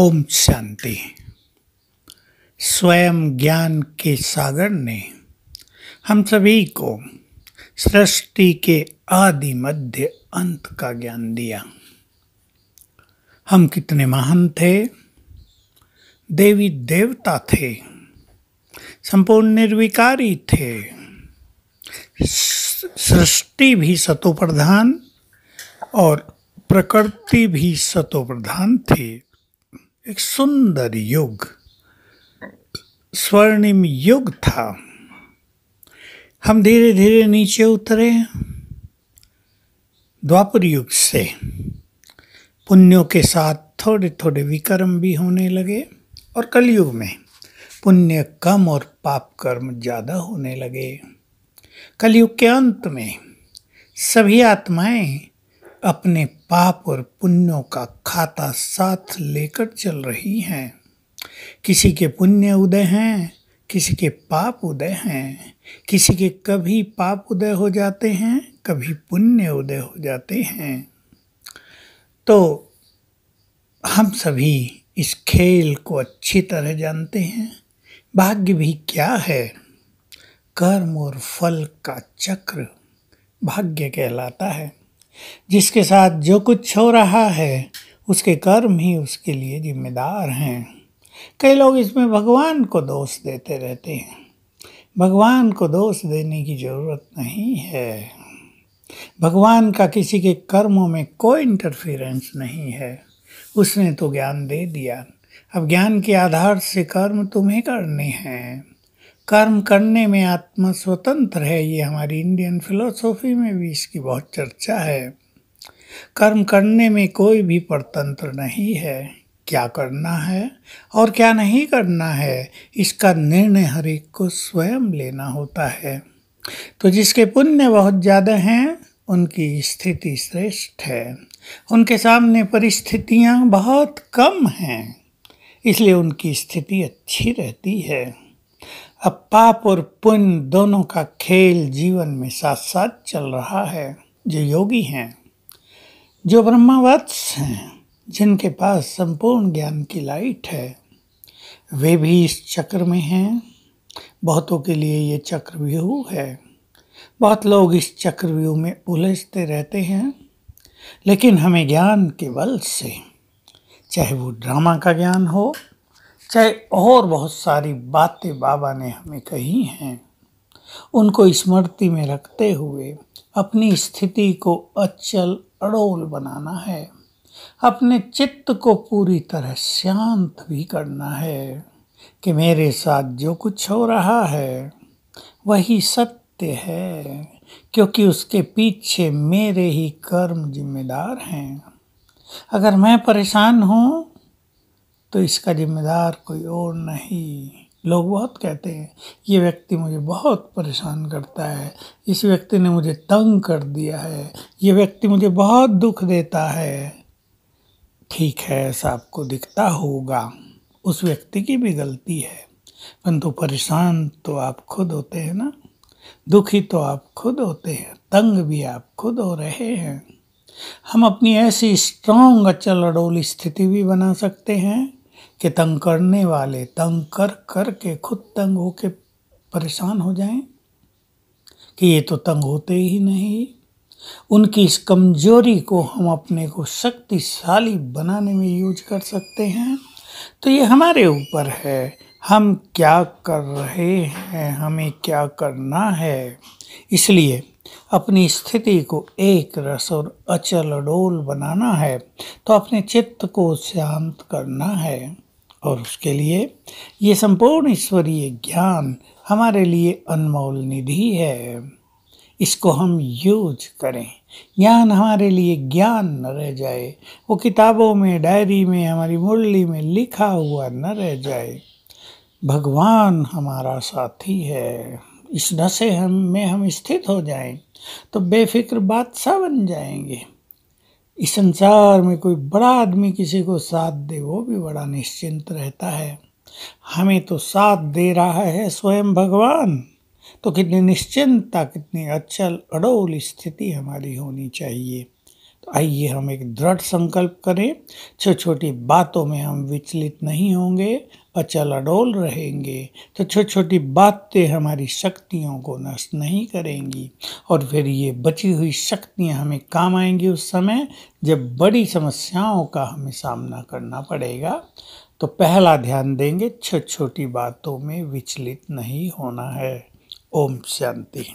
ओम शांति स्वयं ज्ञान के सागर ने हम सभी को सृष्टि के आदि मध्य अंत का ज्ञान दिया हम कितने महान थे देवी देवता थे संपूर्ण निर्विकारी थे सृष्टि भी सतो प्रधान और प्रकृति भी सतो प्रधान थी एक सुंदर युग स्वर्णिम युग था हम धीरे धीरे नीचे उतरे द्वापर युग से पुण्यों के साथ थोड़े थोड़े विकर्म भी होने लगे और कलयुग में पुण्य कम और पाप कर्म ज़्यादा होने लगे कलयुग के अंत में सभी आत्माएं अपने पाप और पुण्यों का खाता साथ लेकर चल रही हैं किसी के पुण्य उदय हैं किसी के पाप उदय हैं किसी के कभी पाप उदय हो जाते हैं कभी पुण्य उदय हो जाते हैं तो हम सभी इस खेल को अच्छी तरह जानते हैं भाग्य भी क्या है कर्म और फल का चक्र भाग्य कहलाता है जिसके साथ जो कुछ हो रहा है उसके कर्म ही उसके लिए जिम्मेदार हैं कई लोग इसमें भगवान को दोष देते रहते हैं भगवान को दोष देने की ज़रूरत नहीं है भगवान का किसी के कर्मों में कोई इंटरफेरेंस नहीं है उसने तो ज्ञान दे दिया अब ज्ञान के आधार से कर्म तुम्हें करने हैं कर्म करने में आत्मा स्वतंत्र है ये हमारी इंडियन फिलोसॉफी में भी इसकी बहुत चर्चा है कर्म करने में कोई भी परतंत्र नहीं है क्या करना है और क्या नहीं करना है इसका निर्णय हर एक को स्वयं लेना होता है तो जिसके पुण्य बहुत ज़्यादा हैं उनकी स्थिति श्रेष्ठ है उनके सामने परिस्थितियाँ बहुत कम हैं इसलिए उनकी स्थिति अच्छी रहती है अब पाप और पुण्य दोनों का खेल जीवन में साथ साथ चल रहा है जो योगी हैं जो ब्रह्मावत्स हैं जिनके पास संपूर्ण ज्ञान की लाइट है वे भी इस चक्र में हैं बहुतों के लिए ये चक्रव्यूह है बहुत लोग इस चक्रव्यूह में उलझते रहते हैं लेकिन हमें ज्ञान के बल से चाहे वो ड्रामा का ज्ञान हो चाहे और बहुत सारी बातें बाबा ने हमें कही हैं उनको स्मृति में रखते हुए अपनी स्थिति को अचल अड़ोल बनाना है अपने चित्त को पूरी तरह शांत भी करना है कि मेरे साथ जो कुछ हो रहा है वही सत्य है क्योंकि उसके पीछे मेरे ही कर्म जिम्मेदार हैं अगर मैं परेशान हूँ तो इसका जिम्मेदार कोई और नहीं लोग बहुत कहते हैं ये व्यक्ति मुझे बहुत परेशान करता है इस व्यक्ति ने मुझे तंग कर दिया है ये व्यक्ति मुझे बहुत दुख देता है ठीक है ऐसा आपको दिखता होगा उस व्यक्ति की भी गलती है परंतु परेशान तो आप खुद होते हैं ना दुखी तो आप खुद होते हैं तंग भी आप खुद हो रहे हैं हम अपनी ऐसी स्ट्रांग अचल अडोल स्थिति भी बना सकते हैं कि तंग करने वाले तंग कर कर के खुद तंग हो के परेशान हो जाएं कि ये तो तंग होते ही नहीं उनकी इस कमजोरी को हम अपने को शक्तिशाली बनाने में यूज कर सकते हैं तो ये हमारे ऊपर है हम क्या कर रहे हैं हमें क्या करना है इसलिए अपनी स्थिति को एक रस और अचल डोल बनाना है तो अपने चित्त को शांत करना है और उसके लिए ये संपूर्ण ईश्वरीय ज्ञान हमारे लिए अनमोल निधि है इसको हम यूज करें ज्ञान हमारे लिए ज्ञान न रह जाए वो किताबों में डायरी में हमारी मुरली में लिखा हुआ न रह जाए भगवान हमारा साथी है इस नशे हम में हम स्थित हो जाएं तो बेफिक्र बादशाह बन जाएंगे इस संसार में कोई बड़ा आदमी किसी को साथ दे वो भी बड़ा निश्चिंत रहता है हमें तो साथ दे रहा है स्वयं भगवान तो कितनी निश्चिंतता कितनी अचल अडोल स्थिति हमारी होनी चाहिए तो आइए हम एक दृढ़ संकल्प करें छोटी छोटी बातों में हम विचलित नहीं होंगे अचल अडोल रहेंगे तो छोटी छोटी बातें हमारी शक्तियों को नष्ट नहीं करेंगी और फिर ये बची हुई शक्तियां हमें काम आएंगी उस समय जब बड़ी समस्याओं का हमें सामना करना पड़ेगा तो पहला ध्यान देंगे छोटी छोटी बातों में विचलित नहीं होना है ओम शांति